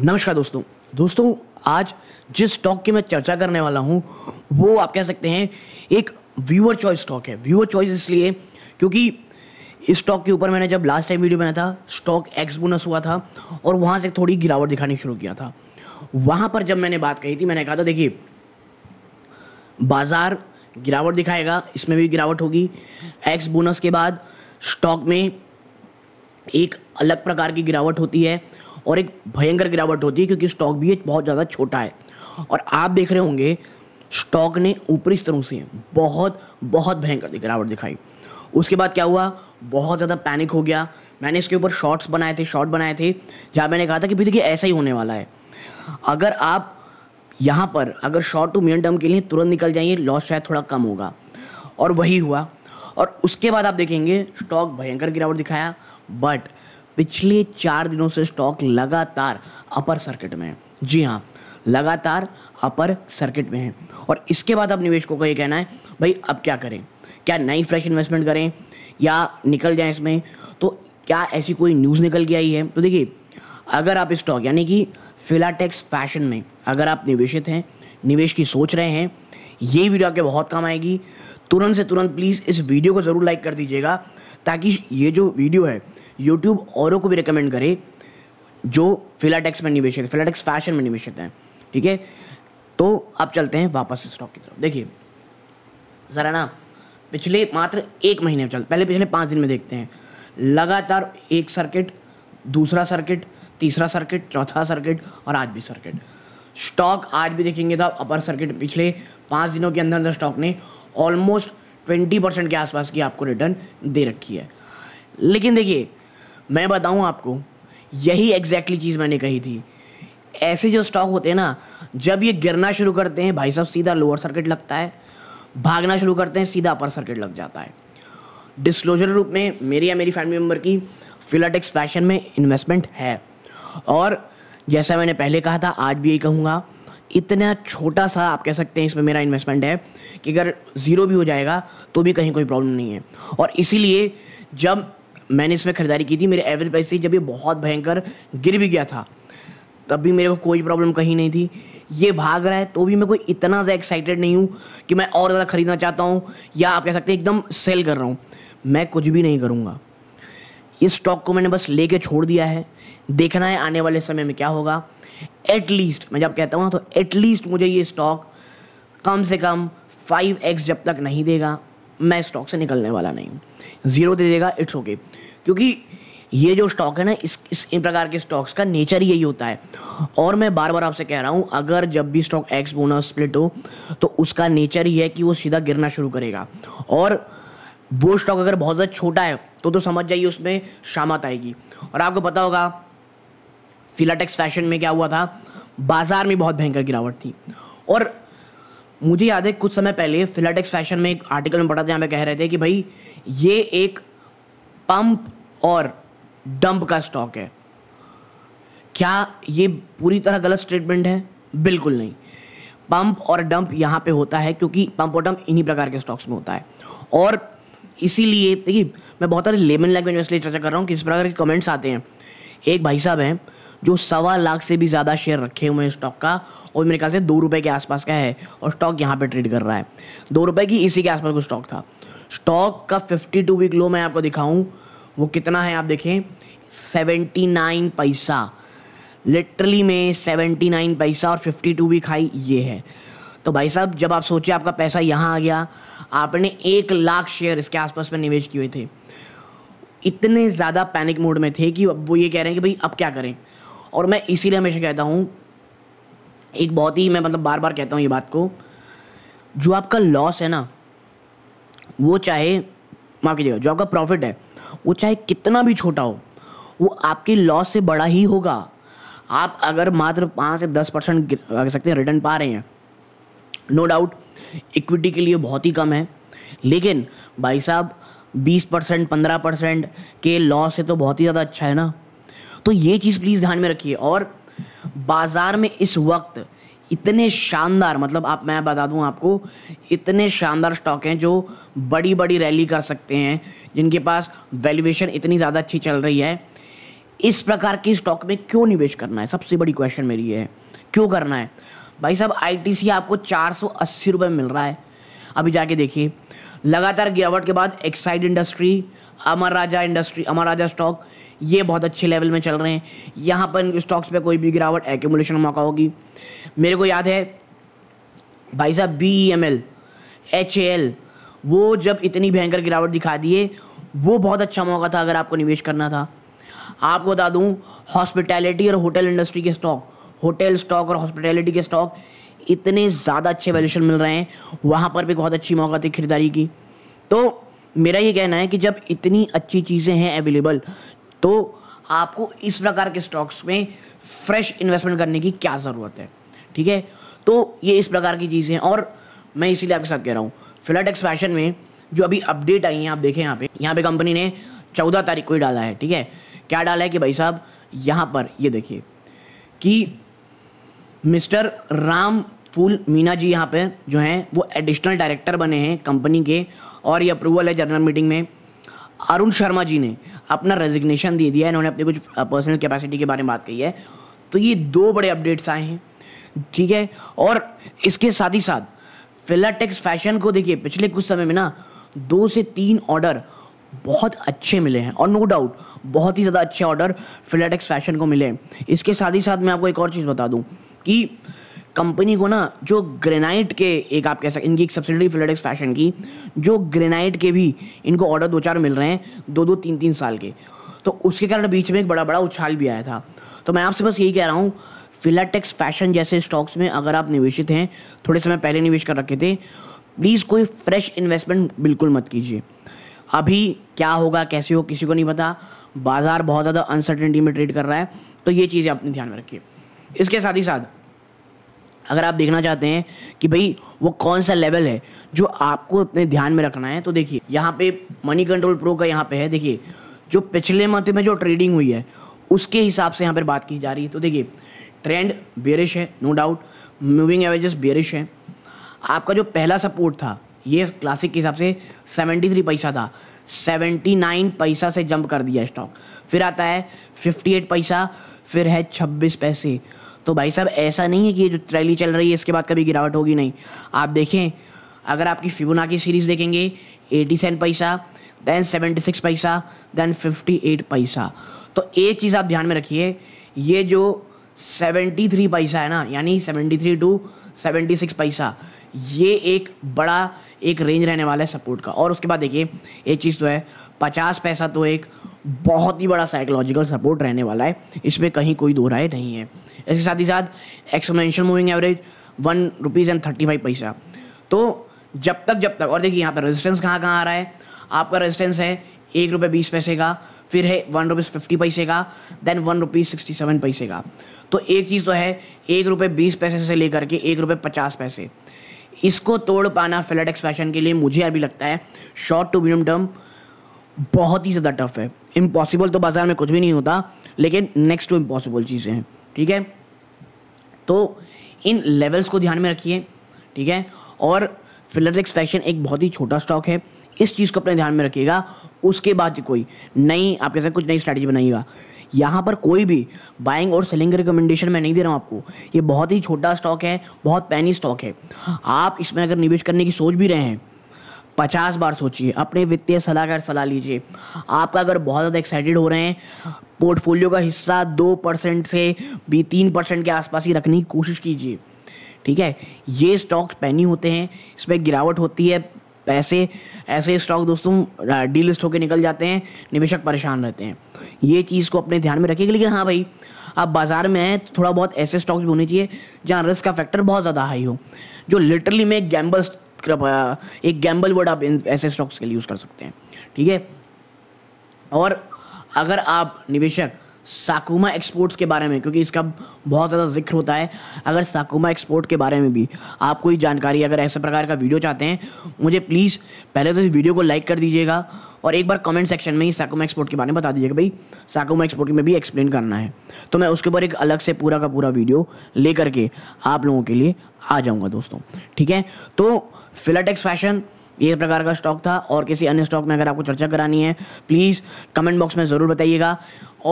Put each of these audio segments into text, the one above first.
नमस्कार दोस्तों दोस्तों आज जिस स्टॉक की मैं चर्चा करने वाला हूँ वो आप कह सकते हैं एक व्यूअर चॉइस स्टॉक है व्यूअर चॉइस इसलिए क्योंकि इस स्टॉक के ऊपर मैंने जब लास्ट टाइम वीडियो बनाया था स्टॉक एक्स बोनस हुआ था और वहाँ से थोड़ी गिरावट दिखानी शुरू किया था वहाँ पर जब मैंने बात कही थी मैंने कहा था देखिए बाज़ार गिरावट दिखाएगा इसमें भी गिरावट होगी एक्स बोनस के बाद स्टॉक में एक अलग प्रकार की गिरावट होती है और एक भयंकर गिरावट होती है क्योंकि स्टॉक भी बहुत ज़्यादा छोटा है और आप देख रहे होंगे स्टॉक ने ऊपरी स्तरों से बहुत बहुत भयंकर गिरावट दिखाई उसके बाद क्या हुआ बहुत ज़्यादा पैनिक हो गया मैंने इसके ऊपर शॉर्ट्स बनाए थे शॉर्ट बनाए थे जहाँ मैंने कहा था कि भाई देखिए ऐसा ही होने वाला है अगर आप यहाँ पर अगर शॉर्ट टू मीडियम टर्म के लिए तुरंत निकल जाइए लॉस शायद थोड़ा कम होगा और वही हुआ और उसके बाद आप देखेंगे स्टॉक भयंकर गिरावट दिखाया बट पिछले चार दिनों से स्टॉक लगातार अपर सर्किट में है जी हाँ लगातार अपर सर्किट में है और इसके बाद अब निवेशकों को ये कहना है भाई अब क्या करें क्या नई फ्रेश इन्वेस्टमेंट करें या निकल जाए इसमें तो क्या ऐसी कोई न्यूज़ निकल के आई है तो देखिए अगर आप स्टॉक यानी कि फिलाटेक्स फैशन में अगर आप निवेशित हैं निवेश की सोच रहे हैं ये वीडियो आपके बहुत काम आएगी तुरंत से तुरंत प्लीज़ इस वीडियो को ज़रूर लाइक कर दीजिएगा ताकि ये जो वीडियो है यूट्यूब औरों को भी रिकमेंड करे जो फिलाटेक्स में निवेश है फिलाटेक्स फैशन में निवेश है ठीक है तो अब चलते हैं वापस स्टॉक की तरफ देखिए जरा ना पिछले मात्र एक महीने में चल पहले पिछले पाँच दिन में देखते हैं लगातार एक सर्किट दूसरा सर्किट तीसरा सर्किट चौथा सर्किट और आज भी सर्किट स्टॉक आज भी देखेंगे तो आप अपर सर्किट पिछले पाँच दिनों के अंदर अंदर स्टॉक ने ऑलमोस्ट ट्वेंटी परसेंट के आसपास की आपको रिटर्न दे रखी है लेकिन देखिए मैं बताऊँ आपको यही एग्जैक्टली चीज़ मैंने कही थी ऐसे जो स्टॉक होते हैं ना जब ये गिरना शुरू करते हैं भाई साहब सीधा लोअर सर्किट लगता है भागना शुरू करते हैं सीधा अपर सर्किट लग जाता है डिस्क्लोजर रूप में मेरी या मेरी फैमिली मेम्बर की फिलाटेक्स फैशन में इन्वेस्टमेंट है और जैसा मैंने पहले कहा था आज भी यही कहूँगा इतना छोटा सा आप कह सकते हैं इसमें मेरा इन्वेस्टमेंट है कि अगर ज़ीरो भी हो जाएगा तो भी कहीं कोई प्रॉब्लम नहीं है और इसीलिए जब मैंने इसमें ख़रीदारी की थी मेरे एवरेज प्राइस से जब ये बहुत भयंकर गिर भी गया था तब भी मेरे को कोई प्रॉब्लम कहीं नहीं थी ये भाग रहा है तो भी मैं कोई इतना ज़्यादा एक्साइटेड नहीं हूँ कि मैं और ज़्यादा ख़रीदना चाहता हूँ या आप कह सकते हैं एकदम सेल कर रहा हूँ मैं कुछ भी नहीं करूँगा इस स्टॉक को मैंने बस लेके छोड़ दिया है देखना है आने वाले समय में क्या होगा एटलीस्ट मैं जब कहता हूँ तो एटलीस्ट मुझे ये स्टॉक कम से कम फाइव एक्स जब तक नहीं देगा मैं स्टॉक से निकलने वाला नहीं हूँ ज़ीरो दे देगा इट्स ओके क्योंकि ये जो स्टॉक है ना इस इस इन प्रकार के स्टॉक्स का नेचर यही होता है और मैं बार बार आपसे कह रहा हूँ अगर जब भी स्टॉक एक्स बोनस स्प्लिट हो तो उसका नेचर ही है कि वो सीधा गिरना शुरू करेगा और वो स्टॉक अगर बहुत ज़्यादा छोटा है तो तो समझ जाइए उसमें शामत आएगी और आपको पता होगा फिलाटेक्स फैशन में क्या हुआ था बाज़ार में बहुत भयंकर गिरावट थी और मुझे याद है कुछ समय पहले फिलाटेक्स फैशन में एक आर्टिकल में पढ़ा था जहाँ पे कह रहे थे कि भाई ये एक पंप और डंप का स्टॉक है क्या ये पूरी तरह गलत स्टेटमेंट है बिल्कुल नहीं पंप और डंप यहाँ पे होता है क्योंकि पंप और डंप इन्हीं प्रकार के स्टॉक्स में होता है और इसीलिए देखिए मैं बहुत सारे लेमन लैंग्वेज में इसलिए चर्चा कर रहा हूँ कि इस प्रकार के कमेंट्स आते हैं एक भाई साहब हैं जो सवा लाख से भी ज़्यादा शेयर रखे हुए हैं स्टॉक का और मेरे ख्याल से दो रुपये के आसपास का है और स्टॉक यहाँ पे ट्रेड कर रहा है दो रुपये की इसी के आसपास को स्टॉक था स्टॉक का फिफ्टी टू वीक लो मैं आपको दिखाऊँ वो कितना है आप देखें सेवेंटी नाइन पैसा लिटरली में सेवेंटी नाइन पैसा और फिफ्टी टू वीक हाई ये है तो भाई साहब जब आप सोचिए आपका पैसा यहाँ आ गया आपने एक लाख शेयर इसके आसपास में निवेश किए थे इतने ज़्यादा पैनिक मोड में थे कि वो ये कह रहे हैं कि भाई अब क्या करें और मैं इसीलिए हमेशा कहता हूँ एक बहुत ही मैं मतलब बार बार कहता हूँ ये बात को जो आपका लॉस है ना वो चाहे माफ कीजिएगा जो आपका प्रॉफिट है वो चाहे कितना भी छोटा हो वो आपकी लॉस से बड़ा ही होगा आप अगर मात्र पाँच से दस परसेंट कह सकते हैं रिटर्न पा रहे हैं नो डाउट इक्विटी के लिए बहुत ही कम है लेकिन भाई साहब बीस परसेंट पंद्रह परसेंट के लॉस से तो बहुत ही ज़्यादा अच्छा है ना तो ये चीज़ प्लीज़ ध्यान में रखिए और बाज़ार में इस वक्त इतने शानदार मतलब आप मैं बता दूं आपको इतने शानदार स्टॉक हैं जो बड़ी बड़ी रैली कर सकते हैं जिनके पास वैल्यूएशन इतनी ज़्यादा अच्छी चल रही है इस प्रकार के स्टॉक में क्यों निवेश करना है सबसे बड़ी क्वेश्चन मेरी ये है क्यों करना है भाई साहब आईटीसी आपको चार सौ मिल रहा है अभी जाके देखिए लगातार गिरावट के बाद Exide industry Amara Raja industry Amara Raja stock ये बहुत अच्छे लेवल में चल रहे हैं यहाँ पर स्टॉक्स पे कोई भी गिरावट एक्यूमुलेशन मौका होगी मेरे को याद है भाई साहब B E M L H A L वो जब इतनी भयंकर गिरावट दिखा दिए वो बहुत अच्छा मौका था अगर आपको निवेश करना था आपको बता दूँ हॉस्पिटैलिटी और होटल इंडस्ट्री के स्टॉक होटल स्टॉक और हॉस्पिटैलिटी के स्टॉक इतने ज़्यादा अच्छे वैल्यूशन मिल रहे हैं वहाँ पर भी बहुत अच्छी मौका थी खरीदारी की तो मेरा ये कहना है कि जब इतनी अच्छी चीज़ें हैं अवेलेबल तो आपको इस प्रकार के स्टॉक्स में फ्रेश इन्वेस्टमेंट करने की क्या ज़रूरत है ठीक है तो ये इस प्रकार की चीज़ें और मैं इसीलिए आपके साथ कह रहा हूँ फिलाटेक्स फैशन में जो अभी अपडेट आई हैं आप देखें यहाँ पे यहाँ पे कंपनी ने चौदह तारीख को ही डाला है ठीक है क्या डाला है कि भाई साहब यहाँ पर ये देखिए कि मिस्टर राम फूल मीना जी यहाँ पे जो हैं वो एडिशनल डायरेक्टर बने हैं कंपनी के और ये अप्रूवल है जनरल मीटिंग में अरुण शर्मा जी ने अपना रेजिग्नेशन दे दिया है इन्होंने अपनी कुछ पर्सनल कैपेसिटी के बारे में बात कही है तो ये दो बड़े अपडेट्स आए हैं ठीक है और इसके साथ ही साथ फिलाटेक्स फैशन को देखिए पिछले कुछ समय में ना दो से तीन ऑर्डर बहुत अच्छे मिले हैं और नो डाउट बहुत ही ज़्यादा अच्छे ऑर्डर फिलाटेक्स फैशन को मिले हैं इसके साथ ही साथ मैं आपको एक और चीज़ बता दूँ कि कंपनी को ना जो ग्रेनाइट के एक आप कह सकते इनकी एक सब्सिडरी फ्लेडेक्स फैशन की जो ग्रेनाइट के भी इनको ऑर्डर दो चार मिल रहे हैं दो दो तीन तीन साल के तो उसके कारण बीच में एक बड़ा बड़ा उछाल भी आया था तो मैं आपसे बस यही कह रहा हूँ फिलाटेक्स फैशन जैसे स्टॉक्स में अगर आप निवेशित हैं थोड़े समय पहले निवेश कर रखे थे प्लीज़ कोई फ्रेश इन्वेस्टमेंट बिल्कुल मत कीजिए अभी क्या होगा कैसे हो किसी को नहीं पता बाज़ार बहुत ज़्यादा अनसर्टेनिटी में ट्रेड कर रहा है तो ये चीज़ें अपने ध्यान में रखिए इसके साथ ही साथ अगर आप देखना चाहते हैं कि भाई वो कौन सा लेवल है जो आपको अपने ध्यान में रखना है तो देखिए यहाँ पे मनी कंट्रोल प्रो का यहाँ पे है देखिए जो पिछले मंथ में जो ट्रेडिंग हुई है उसके हिसाब से यहाँ पर बात की जा रही है तो देखिए ट्रेंड बेरिश है no doubt moving averages bearish है आपका जो पहला सपोर्ट था ये क्लासिक के हिसाब से 73 पैसा था 79 पैसा से जंप कर दिया स्टॉक फिर आता है 58 पैसा फिर है 26 पैसे तो भाई साहब ऐसा नहीं है कि ये जो रैली चल रही है इसके बाद कभी गिरावट होगी नहीं आप देखें अगर आपकी फिबुना की सीरीज़ देखेंगे eighty seven paisa then seventy six paisa then fifty eight paisa तो एक चीज़ आप ध्यान में रखिए ये जो सेवेंटी थ्री पैसा है ना यानी seventy three to seventy six paisa ये एक बड़ा एक रेंज रहने वाला है सपोर्ट का और उसके बाद देखिए एक चीज़ तो है पचास पैसा तो एक बहुत ही बड़ा साइकोलॉजिकल सपोर्ट रहने वाला है इसमें कहीं कोई दो राय नहीं है इसके साथ ही साथ exponential moving average one rupees and thirty five paisa तो जब तक जब तक और देखिए यहाँ पर रेजिस्टेंस कहाँ कहाँ आ रहा है आपका रेजिस्टेंस है एक रुपये बीस पैसे का फिर है वन रुपीज़ फिफ्टी पैसे का then one rupees sixty seven paise का तो एक चीज़ तो है एक रुपये बीस पैसे से लेकर के एक रुपये पचास पैसे इसको तोड़ पाना फ्लड एक्सप्रेशन के लिए मुझे अभी लगता है शॉर्ट टू मीडियम टर्म बहुत ही ज़्यादा टफ है इम्पॉसिबल तो बाज़ार में कुछ भी नहीं होता लेकिन नेक्स्ट टू इम्पॉसिबल चीज़ें हैं ठीक है तो इन लेवल्स को ध्यान में रखिए ठीक है और फिलरिक्स फैक्शन एक बहुत ही छोटा स्टॉक है इस चीज़ को अपने ध्यान में रखिएगा उसके बाद कोई नई आपके साथ कुछ नई स्ट्रैटेजी बनाइएगा यहाँ पर कोई भी बाइंग और सेलिंग रिकमेंडेशन मैं नहीं दे रहा हूँ आपको ये बहुत ही छोटा स्टॉक है बहुत पैनी स्टॉक है आप इसमें अगर निवेश करने की सोच भी रहे हैं पचास बार सोचिए अपने वित्तीय सलाहकार सलाह लीजिए आपका अगर बहुत ज़्यादा एक्साइटेड हो रहे हैं पोर्टफोलियो का हिस्सा दो परसेंट से भी तीन परसेंट के आसपास ही रखने की कोशिश कीजिए ठीक है ये स्टॉक्स पैनी होते हैं इसमें गिरावट होती है पैसे ऐसे स्टॉक दोस्तों डीलिस्ट होकर निकल जाते हैं निवेशक परेशान रहते हैं ये चीज़ को अपने ध्यान में रखिएगा लेकिन हाँ भाई आप बाज़ार में हैं तो थोड़ा बहुत ऐसे स्टॉक्स भी होने चाहिए जहाँ रिस्क का फैक्टर बहुत ज़्यादा हाई हो जो लिटरली में गैम्बल एक गैम्बल वर्ड आप ऐसे स्टॉक्स के लिए यूज़ कर सकते हैं ठीक है और अगर आप निवेशक साकुमा एक्सपोर्ट्स के बारे में क्योंकि इसका बहुत ज़्यादा जिक्र होता है अगर साकुमा एक्सपोर्ट के बारे में भी आप कोई जानकारी अगर ऐसे प्रकार का वीडियो चाहते हैं मुझे प्लीज़ पहले तो इस वीडियो को लाइक कर दीजिएगा और एक बार कमेंट सेक्शन में ही साकुमा एक्सपोर्ट के बारे में बता दीजिएगा भाई साकुमा एक्सपोर्ट में भी एक्सप्लेन करना है तो मैं उसके ऊपर एक अलग से पूरा का पूरा वीडियो ले करके आप लोगों के लिए आ जाऊँगा दोस्तों ठीक है तो फिलाटेक्स फैशन ये प्रकार का स्टॉक था और किसी अन्य स्टॉक में अगर आपको चर्चा करानी है प्लीज़ कमेंट बॉक्स में ज़रूर बताइएगा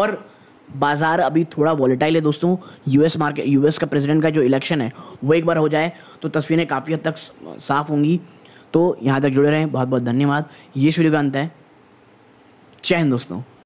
और बाज़ार अभी थोड़ा वॉलेटाइल है दोस्तों यूएस मार्केट यूएस का प्रेसिडेंट का जो इलेक्शन है वो एक बार हो जाए तो तस्वीरें काफ़ी हद तक साफ़ होंगी तो यहाँ तक जुड़े रहें बहुत बहुत धन्यवाद ये का अंत है चैन हिंद दोस्तों